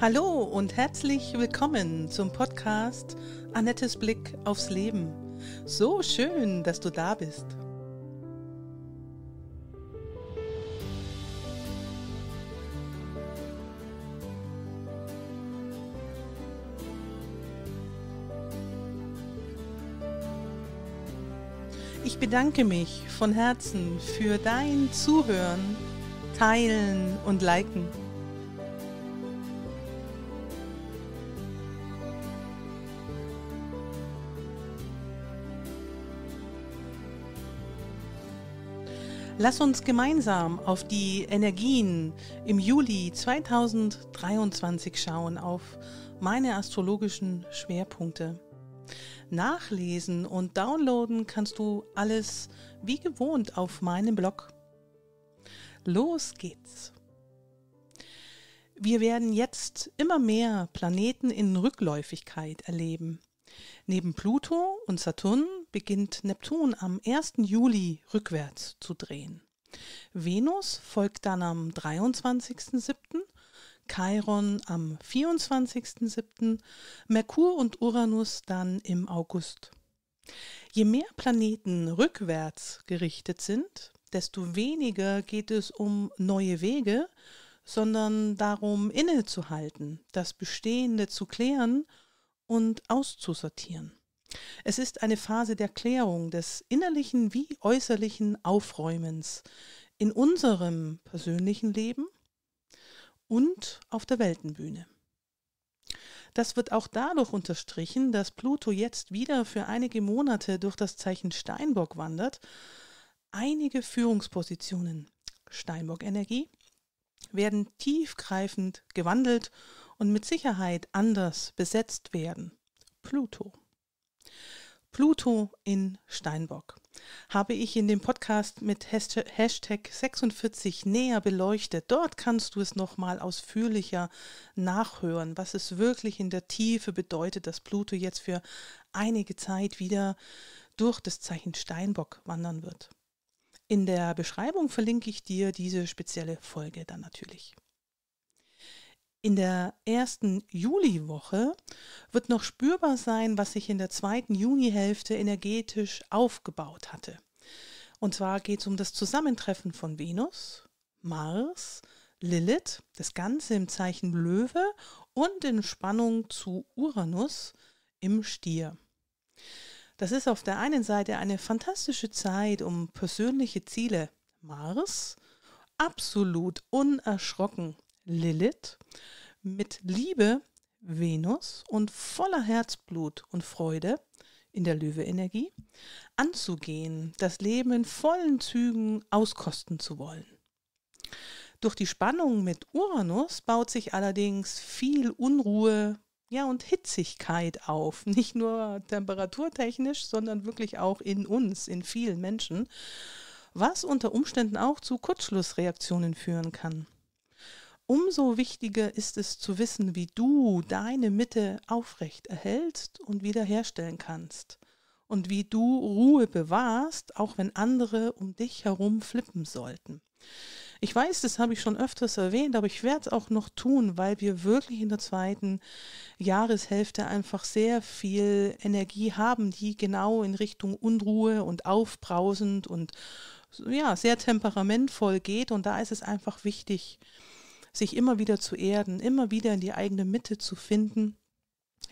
Hallo und herzlich willkommen zum Podcast Annettes Blick aufs Leben. So schön, dass du da bist. Ich bedanke mich von Herzen für dein Zuhören, Teilen und Liken. Lass uns gemeinsam auf die Energien im Juli 2023 schauen, auf meine astrologischen Schwerpunkte. Nachlesen und downloaden kannst du alles wie gewohnt auf meinem Blog. Los geht's! Wir werden jetzt immer mehr Planeten in Rückläufigkeit erleben. Neben Pluto und Saturn beginnt Neptun am 1. Juli rückwärts zu drehen. Venus folgt dann am 23.07., Chiron am 24.07., Merkur und Uranus dann im August. Je mehr Planeten rückwärts gerichtet sind, desto weniger geht es um neue Wege, sondern darum innezuhalten, das Bestehende zu klären und auszusortieren. Es ist eine Phase der Klärung des innerlichen wie äußerlichen Aufräumens in unserem persönlichen Leben und auf der Weltenbühne. Das wird auch dadurch unterstrichen, dass Pluto jetzt wieder für einige Monate durch das Zeichen Steinbock wandert. Einige Führungspositionen Steinbock-Energie werden tiefgreifend gewandelt und mit Sicherheit anders besetzt werden. Pluto. Pluto in Steinbock habe ich in dem Podcast mit Hashtag 46 näher beleuchtet. Dort kannst du es nochmal ausführlicher nachhören, was es wirklich in der Tiefe bedeutet, dass Pluto jetzt für einige Zeit wieder durch das Zeichen Steinbock wandern wird. In der Beschreibung verlinke ich dir diese spezielle Folge dann natürlich. In der ersten Juliwoche wird noch spürbar sein, was sich in der zweiten Junihälfte energetisch aufgebaut hatte. Und zwar geht es um das Zusammentreffen von Venus, Mars, Lilith, das Ganze im Zeichen Löwe und in Spannung zu Uranus im Stier. Das ist auf der einen Seite eine fantastische Zeit, um persönliche Ziele Mars absolut unerschrocken Lilith, mit Liebe Venus und voller Herzblut und Freude in der Löwe-Energie anzugehen, das Leben in vollen Zügen auskosten zu wollen. Durch die Spannung mit Uranus baut sich allerdings viel Unruhe ja, und Hitzigkeit auf, nicht nur temperaturtechnisch, sondern wirklich auch in uns, in vielen Menschen, was unter Umständen auch zu Kurzschlussreaktionen führen kann. Umso wichtiger ist es zu wissen, wie du deine Mitte aufrecht erhältst und wiederherstellen kannst und wie du Ruhe bewahrst, auch wenn andere um dich herum flippen sollten. Ich weiß, das habe ich schon öfters erwähnt, aber ich werde es auch noch tun, weil wir wirklich in der zweiten Jahreshälfte einfach sehr viel Energie haben, die genau in Richtung Unruhe und aufbrausend und ja, sehr temperamentvoll geht und da ist es einfach wichtig, sich immer wieder zu erden, immer wieder in die eigene Mitte zu finden,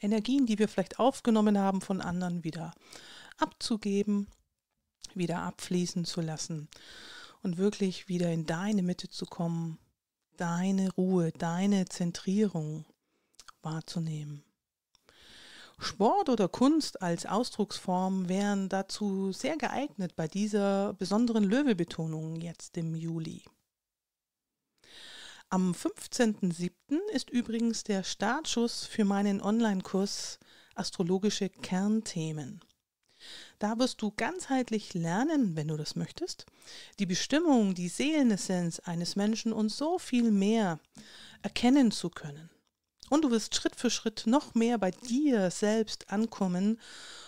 Energien, die wir vielleicht aufgenommen haben von anderen, wieder abzugeben, wieder abfließen zu lassen und wirklich wieder in deine Mitte zu kommen, deine Ruhe, deine Zentrierung wahrzunehmen. Sport oder Kunst als Ausdrucksform wären dazu sehr geeignet bei dieser besonderen Löwebetonung jetzt im Juli. Am 15.07. ist übrigens der Startschuss für meinen Online-Kurs Astrologische Kernthemen. Da wirst du ganzheitlich lernen, wenn du das möchtest, die Bestimmung, die Seelenessenz eines Menschen und so viel mehr erkennen zu können. Und du wirst Schritt für Schritt noch mehr bei dir selbst ankommen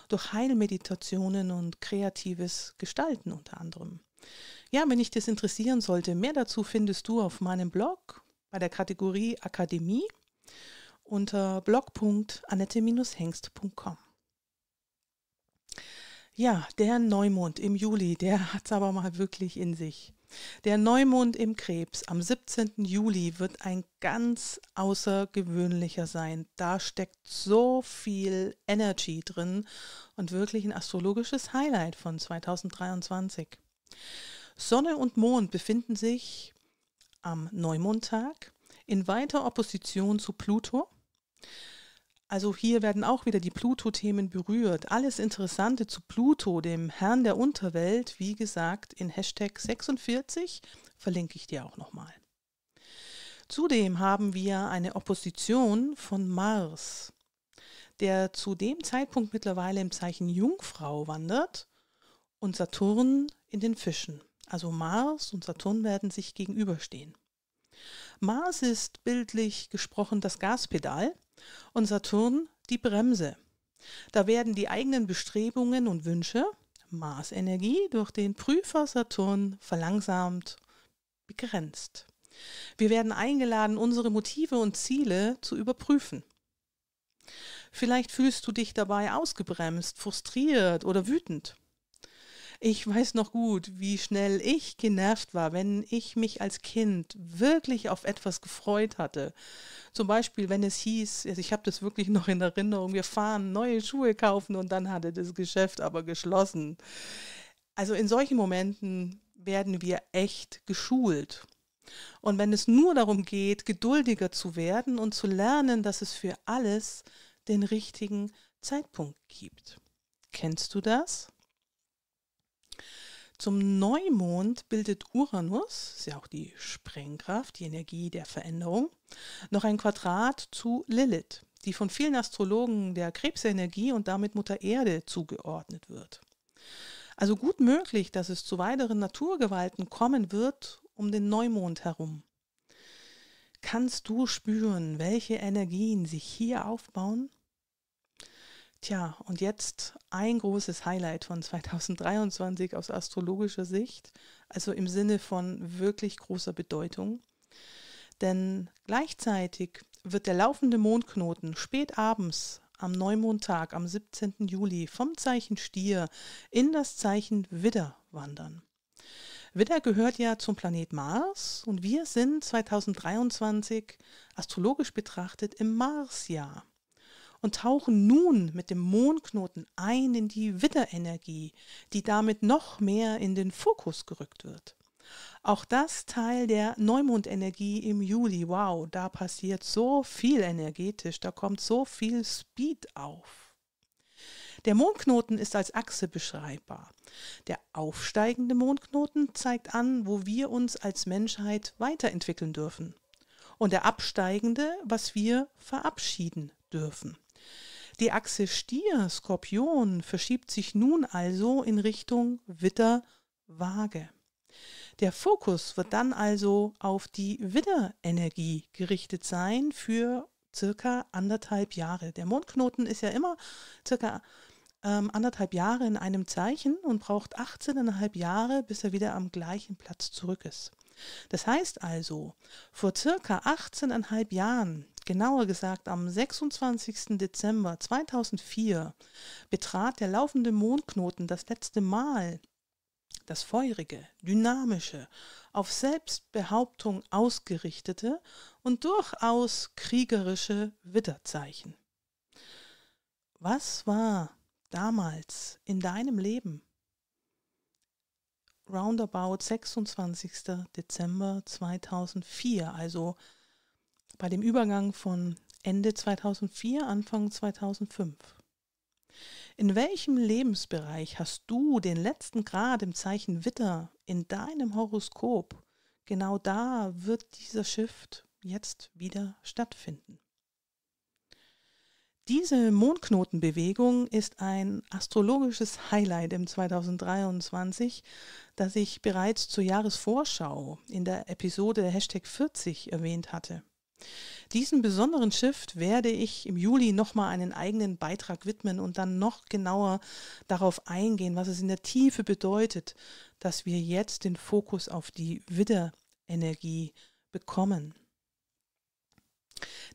durch Heilmeditationen und kreatives Gestalten unter anderem. Ja, wenn dich das interessieren sollte, mehr dazu findest du auf meinem Blog bei der Kategorie Akademie unter blog.annette-hengst.com. Ja, der Neumond im Juli, der hat es aber mal wirklich in sich. Der Neumond im Krebs am 17. Juli wird ein ganz außergewöhnlicher sein. Da steckt so viel Energy drin und wirklich ein astrologisches Highlight von 2023. Sonne und Mond befinden sich am Neumondtag in weiter Opposition zu Pluto. Also hier werden auch wieder die Pluto-Themen berührt. Alles Interessante zu Pluto, dem Herrn der Unterwelt, wie gesagt, in Hashtag 46 verlinke ich dir auch nochmal. Zudem haben wir eine Opposition von Mars, der zu dem Zeitpunkt mittlerweile im Zeichen Jungfrau wandert und Saturn in den Fischen. Also Mars und Saturn werden sich gegenüberstehen. Mars ist bildlich gesprochen das Gaspedal und Saturn die Bremse. Da werden die eigenen Bestrebungen und Wünsche, Marsenergie, durch den Prüfer Saturn verlangsamt, begrenzt. Wir werden eingeladen, unsere Motive und Ziele zu überprüfen. Vielleicht fühlst du dich dabei ausgebremst, frustriert oder wütend. Ich weiß noch gut, wie schnell ich genervt war, wenn ich mich als Kind wirklich auf etwas gefreut hatte. Zum Beispiel, wenn es hieß, also ich habe das wirklich noch in Erinnerung, wir fahren neue Schuhe kaufen und dann hatte das Geschäft aber geschlossen. Also in solchen Momenten werden wir echt geschult. Und wenn es nur darum geht, geduldiger zu werden und zu lernen, dass es für alles den richtigen Zeitpunkt gibt. Kennst du das? Zum Neumond bildet Uranus, ist ja auch die Sprengkraft, die Energie der Veränderung, noch ein Quadrat zu Lilith, die von vielen Astrologen der Krebsenergie und damit Mutter Erde zugeordnet wird. Also gut möglich, dass es zu weiteren Naturgewalten kommen wird um den Neumond herum. Kannst du spüren, welche Energien sich hier aufbauen? Tja, und jetzt ein großes Highlight von 2023 aus astrologischer Sicht, also im Sinne von wirklich großer Bedeutung. Denn gleichzeitig wird der laufende Mondknoten spät abends am Neumondtag am 17. Juli vom Zeichen Stier in das Zeichen Widder wandern. Widder gehört ja zum Planet Mars und wir sind 2023 astrologisch betrachtet im Marsjahr und tauchen nun mit dem Mondknoten ein in die Widderenergie, die damit noch mehr in den Fokus gerückt wird. Auch das Teil der Neumondenergie im Juli. Wow, da passiert so viel energetisch, da kommt so viel Speed auf. Der Mondknoten ist als Achse beschreibbar. Der aufsteigende Mondknoten zeigt an, wo wir uns als Menschheit weiterentwickeln dürfen. Und der absteigende, was wir verabschieden dürfen. Die Achse Stier-Skorpion verschiebt sich nun also in Richtung Witter-Waage. Der Fokus wird dann also auf die Widderenergie gerichtet sein für circa anderthalb Jahre. Der Mondknoten ist ja immer circa ähm, anderthalb Jahre in einem Zeichen und braucht 18,5 Jahre, bis er wieder am gleichen Platz zurück ist. Das heißt also, vor circa 18,5 Jahren Genauer gesagt, am 26. Dezember 2004 betrat der laufende Mondknoten das letzte Mal das feurige, dynamische, auf Selbstbehauptung ausgerichtete und durchaus kriegerische Witterzeichen. Was war damals in deinem Leben? Roundabout 26. Dezember 2004, also bei dem Übergang von Ende 2004, Anfang 2005. In welchem Lebensbereich hast du den letzten Grad im Zeichen Witter in deinem Horoskop? Genau da wird dieser Shift jetzt wieder stattfinden. Diese Mondknotenbewegung ist ein astrologisches Highlight im 2023, das ich bereits zur Jahresvorschau in der Episode Hashtag 40 erwähnt hatte. Diesen besonderen Shift werde ich im Juli nochmal einen eigenen Beitrag widmen und dann noch genauer darauf eingehen, was es in der Tiefe bedeutet, dass wir jetzt den Fokus auf die Widderenergie bekommen.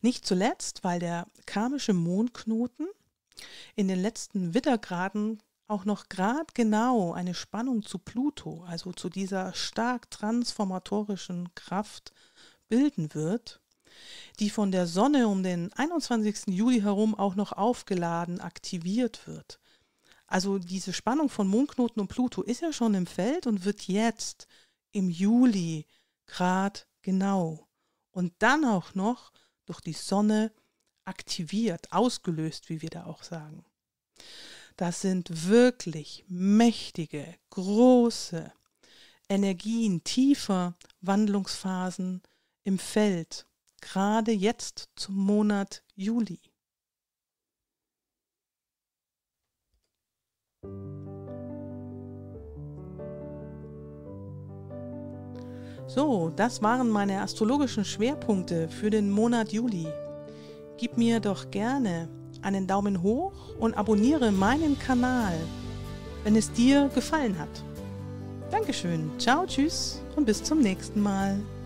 Nicht zuletzt, weil der karmische Mondknoten in den letzten Widdergraden auch noch grad genau eine Spannung zu Pluto, also zu dieser stark transformatorischen Kraft, bilden wird die von der Sonne um den 21. Juli herum auch noch aufgeladen, aktiviert wird. Also diese Spannung von Mondknoten und Pluto ist ja schon im Feld und wird jetzt im Juli grad genau und dann auch noch durch die Sonne aktiviert, ausgelöst, wie wir da auch sagen. Das sind wirklich mächtige, große Energien tiefer Wandlungsphasen im Feld gerade jetzt zum Monat Juli. So, das waren meine astrologischen Schwerpunkte für den Monat Juli. Gib mir doch gerne einen Daumen hoch und abonniere meinen Kanal, wenn es dir gefallen hat. Dankeschön, ciao, tschüss und bis zum nächsten Mal.